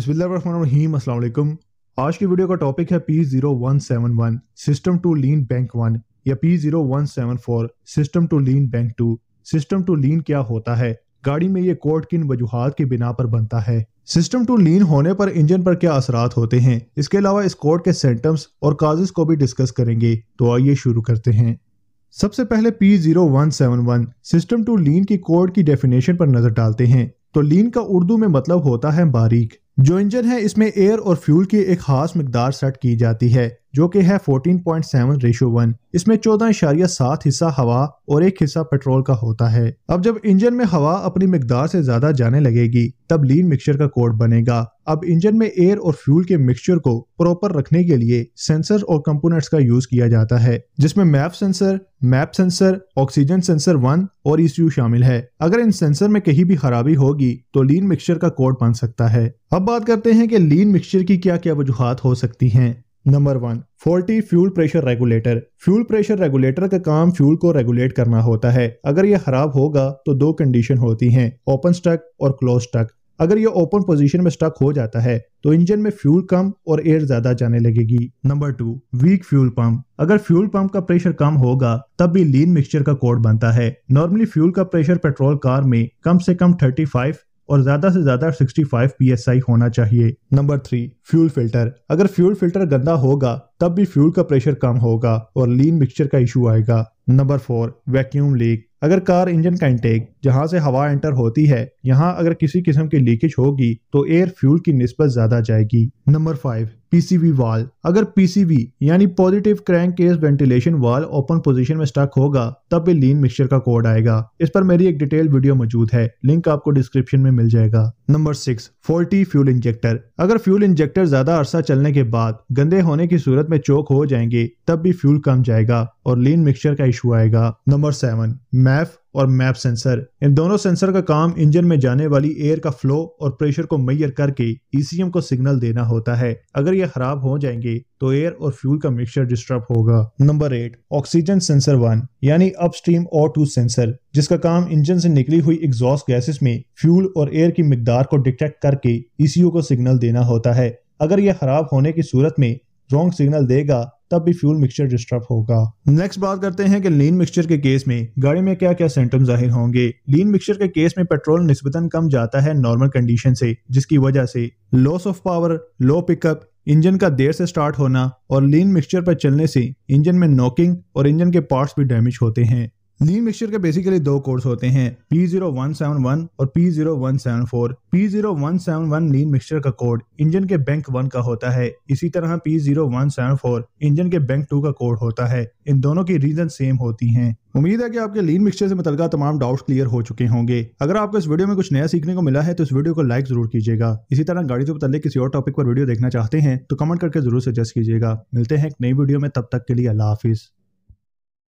बसमिल्लाम अल्लाम आज की वीडियो का टॉपिक है P zero one seven one system too lean bank one या P zero one seven four system too lean bank two system too lean क्या होता है गाड़ी में ये कोर्ट किन वजूहत के बिना पर बनता है सिस्टम टू लीन होने पर इंजन पर क्या असरात होते हैं इसके अलावा इस कोर्ट के सेंटम्स और काजेस को भी डिस्कस करेंगे तो आइए शुरू करते हैं सबसे पहले P zero one seven one system too lean की कोर्ट की डेफिनेशन पर नजर डालते हैं तो लीन का उर्दू में मतलब होता है बारीक जो इंजन है इसमें एयर और फ्यूल की एक खास मकदार सेट की जाती है जो कि है 14.7 रेशो वन इसमें चौदह इशारिया सात हिस्सा हवा और एक हिस्सा पेट्रोल का होता है अब जब इंजन में हवा अपनी मकदार से ज्यादा जाने लगेगी तब लीन मिक्सचर का कोड बनेगा अब इंजन में एयर और फ्यूल के मिक्सचर को प्रॉपर रखने के लिए सेंसर और कंपोनेंट्स का यूज किया जाता है जिसमें map sensor map sensor oxygen sensor one और ईसीयू e शामिल है अगर इन सेंसर में कहीं भी खराबी होगी तो लीन मिक्सचर का कोड बन सकता है अब बात करते हैं कि लीन मिक्सचर की क्या क्या वजुहत हो सकती है number one faulty fuel pressure regulator fuel pressure regulator का काम फ्यूल को रेगुलेट करना होता है अगर यह खराब होगा तो दो कंडीशन होती हैं ओपन स्टक और क्लोज स्टक अगर ये ओपन पोजीशन में स्टक हो जाता है तो इंजन में फ्यूल कम और एयर ज्यादा जाने लगेगी number two weak fuel pump अगर फ्यूल पंप का प्रेशर कम होगा तब भी लीन मिक्सचर का कोड बनता है नॉर्मली फ्यूल का प्रेशर पेट्रोल कार में कम से कम 35 और ज्यादा से ज्यादा 65 psi होना चाहिए नंबर थ्री फ्यूल फिल्टर अगर फ्यूल फिल्टर गंदा होगा तब भी फ्यूल का प्रेशर कम होगा और लीन मिक्सचर का इशू आएगा नंबर फोर वैक्यूम लीक अगर कार इंजन का इंटेक जहां से हवा एंटर होती है यहां अगर किसी किस्म की लीकेज होगी तो एयर फ्यूल की निस्बत ज्यादा जाएगी नंबर फाइव पीसीवी वाल अगर पीसीवी यानी positive crankcase ventilation valve open position में स्टक होगा तब भी लीन मिक्सचर का कोड आएगा इस पर मेरी एक डिटेल वीडियो मौजूद है लिंक आपको डिस्क्रिप्शन में मिल जाएगा number six faulty fuel injector अगर फ्यूल इंजेक्टर ज्यादा अरसा चलने के बाद गंदे होने की सूरत में चौक हो जाएंगे तब भी फ्यूल कम जाएगा और लीन मिक्सचर का इशू आएगा नंबर सेवन मैफ और मैप सेंसर इन दोनों सेंसर का काम इंजन में जाने वाली एयर का फ्लो और प्रेशर को मैयर करके ईसीएम को सिग्नल देना होता है अगर ये खराब हो जाएंगे तो एयर और फ्यूल का मिक्सचर डिस्टर्ब होगा number eight oxygen sensor one यानी अपस्ट्रीम ओ टू सेंसर जिसका काम इंजन से निकली हुई एग्जॉस्ट गैसेस में फ्यूल और एयर की मिकदार को डिटेक्ट करके ईसीयू को सिग्नल देना होता है अगर यह खराब होने की सूरत में रॉन्ग सिग्नल देगा तब भी फ्यूल मिक्सचर डिस्टर्ब होगा नेक्स्ट बात करते हैं कि लीन मिक्सचर के केस में गाड़ी में क्या क्या सिम्टम जाहिर होंगे लीन मिक्सचर के केस में पेट्रोल निस्बतन कम जाता है नॉर्मल कंडीशन से जिसकी वजह से loss of power low pickup engine का देर से स्टार्ट होना और लीन मिक्सचर पर चलने से इंजन में नॉकिंग और इंजन के पार्ट्स भी डैमेज होते हैं लीन मिक्सचर के बेसिकली दो कोर्स होते हैं P0171 और P0174। P0171 लीन मिक्सचर का कोड इंजन के बैंक वन का होता है इसी तरह P0174 इंजन के बैंक टू का कोड होता है इन दोनों की रीजन सेम होती हैं उम्मीद है कि आपके लीन मिक्सचर से मुतल तमाम डाउट्स क्लियर हो चुके होंगे अगर आपको इस वीडियो में कुछ नया सीखने को मिला है तो इस वीडियो को लाइक जरूर कीजिएगा इसी तरह गाड़ी से मुतल किसी और टॉपिक पर वीडियो देखना चाहते हैं तो कमेंट करके जरूर सजेस्ट कीजिएगा मिलते हैं एक नई वीडियो में तब तक के लिए अल्लाह हाफिज़